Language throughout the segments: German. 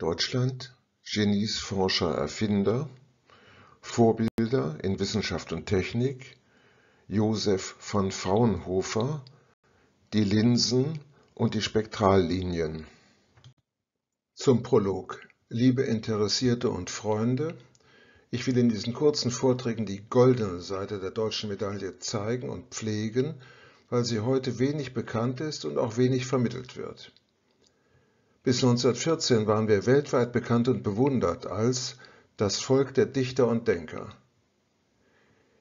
Deutschland: Genies, Forscher, Erfinder Vorbilder in Wissenschaft und Technik: Josef von Fraunhofer, Die Linsen und die Spektrallinien Zum Prolog Liebe Interessierte und Freunde, ich will in diesen kurzen Vorträgen die goldene Seite der deutschen Medaille zeigen und pflegen, weil sie heute wenig bekannt ist und auch wenig vermittelt wird. Bis 1914 waren wir weltweit bekannt und bewundert als das Volk der Dichter und Denker.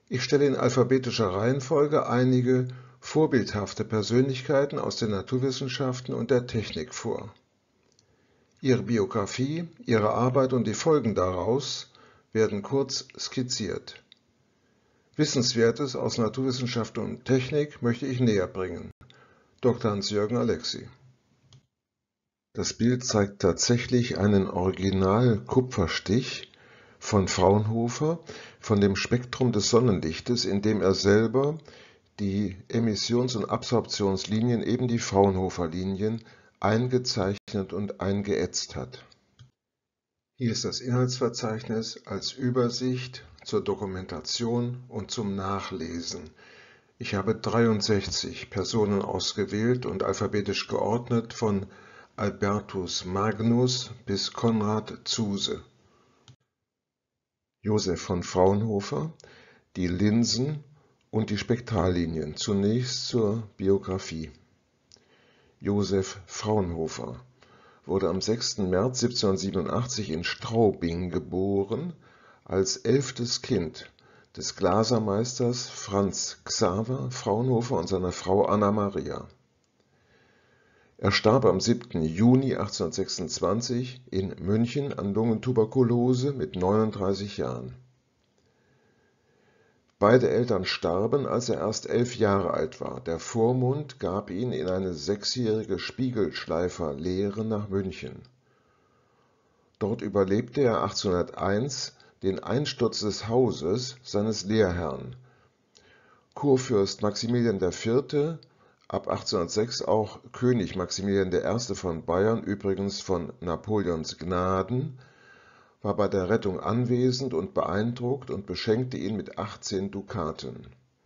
Ich stelle in alphabetischer Reihenfolge einige vorbildhafte Persönlichkeiten aus den Naturwissenschaften und der Technik vor. Ihre Biografie, ihre Arbeit und die Folgen daraus werden kurz skizziert. Wissenswertes aus Naturwissenschaft und Technik möchte ich näher bringen. Dr. Hans-Jürgen Alexi das Bild zeigt tatsächlich einen Original-Kupferstich von Fraunhofer von dem Spektrum des Sonnenlichtes, in dem er selber die Emissions- und Absorptionslinien, eben die Fraunhofer-Linien, eingezeichnet und eingeätzt hat. Hier ist das Inhaltsverzeichnis als Übersicht zur Dokumentation und zum Nachlesen. Ich habe 63 Personen ausgewählt und alphabetisch geordnet von Albertus Magnus bis Konrad Zuse. Josef von Fraunhofer, die Linsen und die Spektrallinien zunächst zur Biografie. Josef Fraunhofer wurde am 6. März 1787 in Straubing geboren, als elftes Kind des Glasermeisters Franz Xaver Fraunhofer und seiner Frau Anna Maria. Er starb am 7. Juni 1826 in München an Lungentuberkulose mit 39 Jahren. Beide Eltern starben, als er erst elf Jahre alt war. Der Vormund gab ihn in eine sechsjährige Spiegelschleiferlehre nach München. Dort überlebte er 1801 den Einsturz des Hauses seines Lehrherrn. Kurfürst Maximilian IV ab 1806 auch König Maximilian I. von Bayern, übrigens von Napoleons Gnaden, war bei der Rettung anwesend und beeindruckt und beschenkte ihn mit 18 Dukaten.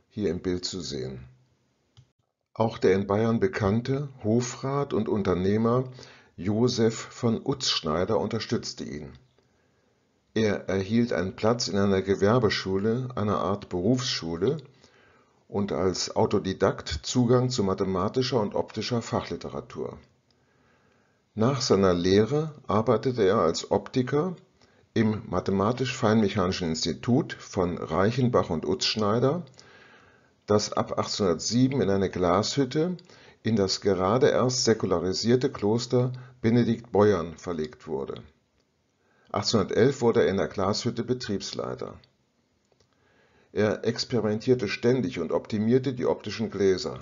Hier im Bild zu sehen. Auch der in Bayern bekannte Hofrat und Unternehmer Josef von Utzschneider unterstützte ihn. Er erhielt einen Platz in einer Gewerbeschule, einer Art Berufsschule, und als Autodidakt Zugang zu mathematischer und optischer Fachliteratur. Nach seiner Lehre arbeitete er als Optiker im Mathematisch-Feinmechanischen Institut von Reichenbach und Utzschneider, das ab 1807 in eine Glashütte in das gerade erst säkularisierte Kloster Benedikt Beuern verlegt wurde. 1811 wurde er in der Glashütte Betriebsleiter er experimentierte ständig und optimierte die optischen Gläser.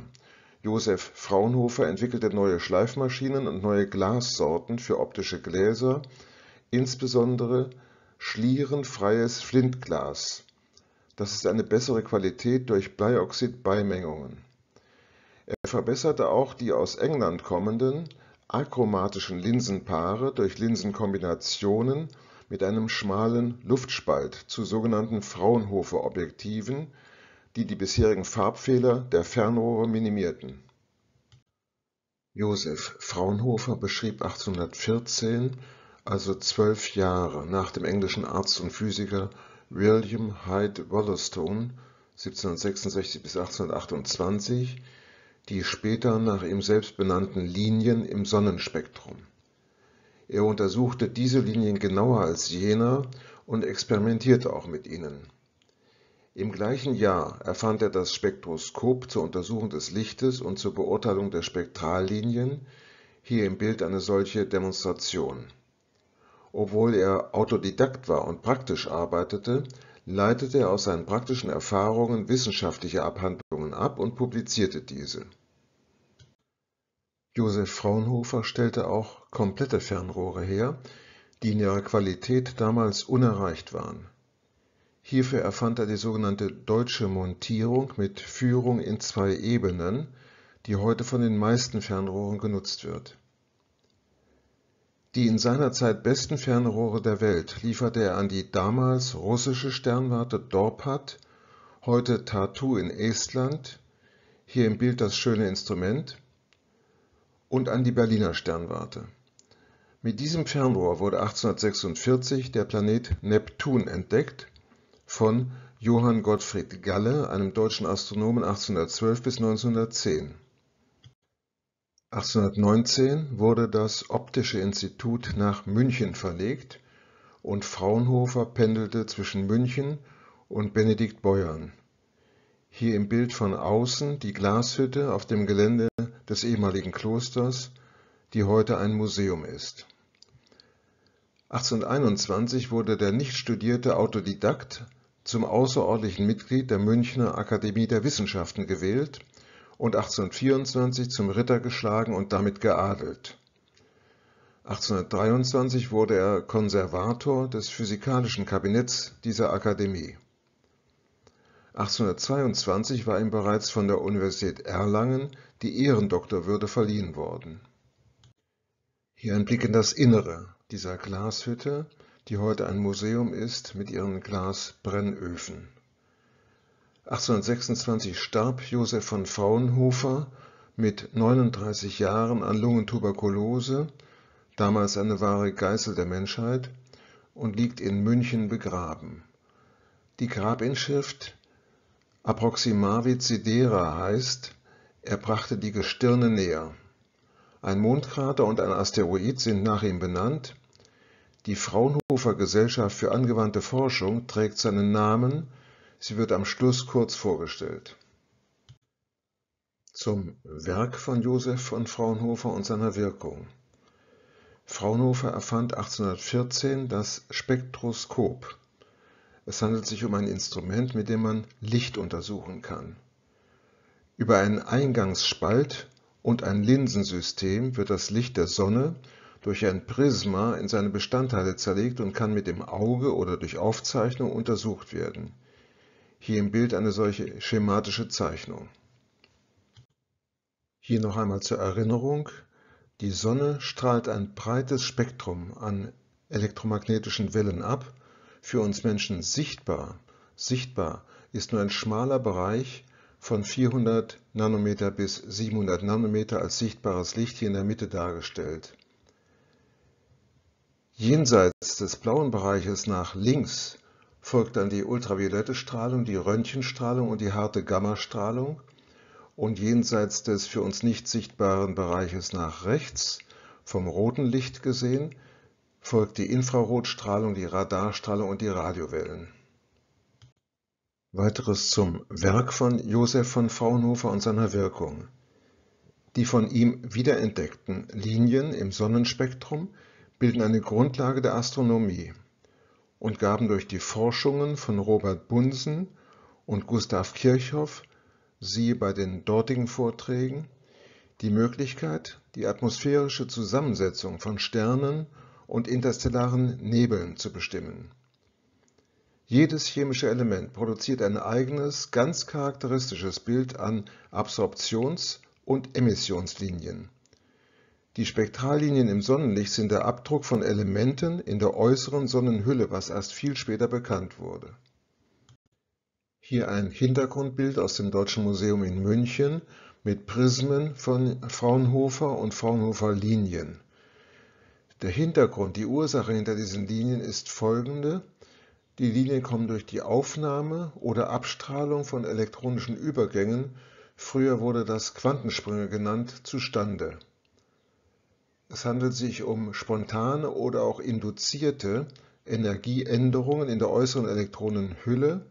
Josef Fraunhofer entwickelte neue Schleifmaschinen und neue Glassorten für optische Gläser, insbesondere schlierenfreies Flintglas. Das ist eine bessere Qualität durch Bleioxid-Beimengungen. Er verbesserte auch die aus England kommenden achromatischen Linsenpaare durch Linsenkombinationen mit einem schmalen Luftspalt zu sogenannten Fraunhofer-Objektiven, die die bisherigen Farbfehler der Fernrohre minimierten. Josef Fraunhofer beschrieb 1814, also zwölf Jahre nach dem englischen Arzt und Physiker William Hyde Wollaston 1766 bis 1828, die später nach ihm selbst benannten Linien im Sonnenspektrum er untersuchte diese Linien genauer als jene und experimentierte auch mit ihnen. Im gleichen Jahr erfand er das Spektroskop zur Untersuchung des Lichtes und zur Beurteilung der Spektrallinien, hier im Bild eine solche Demonstration. Obwohl er Autodidakt war und praktisch arbeitete, leitete er aus seinen praktischen Erfahrungen wissenschaftliche Abhandlungen ab und publizierte diese Josef Fraunhofer stellte auch komplette Fernrohre her, die in ihrer Qualität damals unerreicht waren. Hierfür erfand er die sogenannte Deutsche Montierung mit Führung in zwei Ebenen, die heute von den meisten Fernrohren genutzt wird. Die in seiner Zeit besten Fernrohre der Welt lieferte er an die damals russische Sternwarte Dorpat, heute Tartu in Estland (hier im Bild das schöne Instrument und an die Berliner Sternwarte. Mit diesem Fernrohr wurde 1846 der Planet Neptun entdeckt von Johann Gottfried Galle, einem deutschen Astronomen 1812 bis 1910. 1819 wurde das Optische Institut nach München verlegt und Fraunhofer pendelte zwischen München und Benedikt Beuern. Hier im Bild von außen die Glashütte auf dem Gelände des ehemaligen Klosters, die heute ein Museum ist. 1821 wurde der nicht studierte Autodidakt zum außerordentlichen Mitglied der Münchner Akademie der Wissenschaften gewählt und 1824 zum Ritter geschlagen und damit geadelt. 1823 wurde er Konservator des physikalischen Kabinetts dieser Akademie. 1822 war ihm bereits von der Universität Erlangen die Ehrendoktorwürde verliehen worden. Hier ein Blick in das Innere dieser Glashütte, die heute ein Museum ist mit ihren Glasbrennöfen. 1826 starb Josef von Fraunhofer mit 39 Jahren an Lungentuberkulose, damals eine wahre Geißel der Menschheit, und liegt in München begraben. Die Grabinschrift Approximavit sidera heißt, er brachte die Gestirne näher. Ein Mondkrater und ein Asteroid sind nach ihm benannt. Die Fraunhofer Gesellschaft für angewandte Forschung trägt seinen Namen. Sie wird am Schluss kurz vorgestellt. Zum Werk von Josef von Fraunhofer und seiner Wirkung. Fraunhofer erfand 1814 das Spektroskop. Es handelt sich um ein Instrument, mit dem man Licht untersuchen kann. Über einen Eingangsspalt und ein Linsensystem wird das Licht der Sonne durch ein Prisma in seine Bestandteile zerlegt und kann mit dem Auge oder durch Aufzeichnung untersucht werden. Hier im Bild eine solche schematische Zeichnung. Hier noch einmal zur Erinnerung. Die Sonne strahlt ein breites Spektrum an elektromagnetischen Wellen ab für uns Menschen sichtbar, sichtbar ist nur ein schmaler Bereich von 400 Nanometer bis 700 Nanometer als sichtbares Licht hier in der Mitte dargestellt. Jenseits des blauen Bereiches nach links folgt dann die ultraviolette Strahlung, die Röntgenstrahlung und die harte Gammastrahlung. Und jenseits des für uns nicht sichtbaren Bereiches nach rechts, vom roten Licht gesehen, folgt die Infrarotstrahlung, die Radarstrahlung und die Radiowellen. Weiteres zum Werk von Josef von Fraunhofer und seiner Wirkung. Die von ihm wiederentdeckten Linien im Sonnenspektrum bilden eine Grundlage der Astronomie und gaben durch die Forschungen von Robert Bunsen und Gustav Kirchhoff, siehe bei den dortigen Vorträgen, die Möglichkeit, die atmosphärische Zusammensetzung von Sternen und interstellaren Nebeln zu bestimmen. Jedes chemische Element produziert ein eigenes, ganz charakteristisches Bild an Absorptions- und Emissionslinien. Die Spektrallinien im Sonnenlicht sind der Abdruck von Elementen in der äußeren Sonnenhülle, was erst viel später bekannt wurde. Hier ein Hintergrundbild aus dem Deutschen Museum in München mit Prismen von Fraunhofer und Fraunhofer Linien. Der Hintergrund, die Ursache hinter diesen Linien ist folgende. Die Linien kommen durch die Aufnahme oder Abstrahlung von elektronischen Übergängen, früher wurde das Quantensprünge genannt, zustande. Es handelt sich um spontane oder auch induzierte Energieänderungen in der äußeren Elektronenhülle,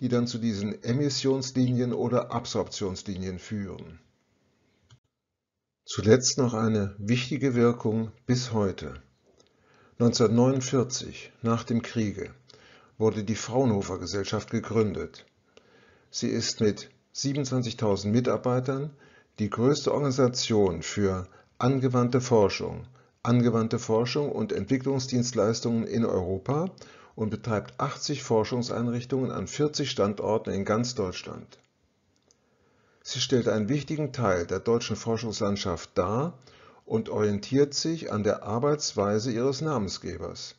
die dann zu diesen Emissionslinien oder Absorptionslinien führen. Zuletzt noch eine wichtige Wirkung bis heute. 1949, nach dem Kriege, wurde die Fraunhofer Gesellschaft gegründet. Sie ist mit 27.000 Mitarbeitern die größte Organisation für angewandte Forschung, angewandte Forschung und Entwicklungsdienstleistungen in Europa und betreibt 80 Forschungseinrichtungen an 40 Standorten in ganz Deutschland. Sie stellt einen wichtigen Teil der deutschen Forschungslandschaft dar und orientiert sich an der Arbeitsweise ihres Namensgebers.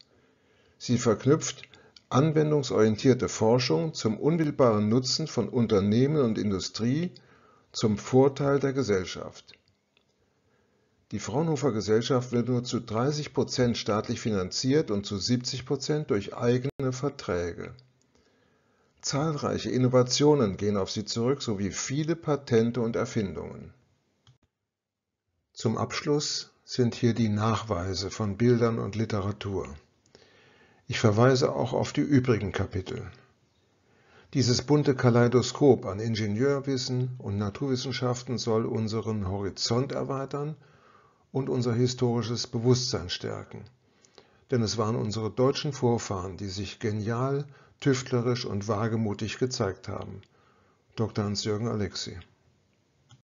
Sie verknüpft anwendungsorientierte Forschung zum unmittelbaren Nutzen von Unternehmen und Industrie zum Vorteil der Gesellschaft. Die Fraunhofer Gesellschaft wird nur zu 30 Prozent staatlich finanziert und zu 70 Prozent durch eigene Verträge. Zahlreiche Innovationen gehen auf sie zurück sowie viele Patente und Erfindungen. Zum Abschluss sind hier die Nachweise von Bildern und Literatur. Ich verweise auch auf die übrigen Kapitel. Dieses bunte Kaleidoskop an Ingenieurwissen und Naturwissenschaften soll unseren Horizont erweitern und unser historisches Bewusstsein stärken. Denn es waren unsere deutschen Vorfahren, die sich genial tüftlerisch und wagemutig gezeigt haben. Dr. Hans-Jürgen Alexi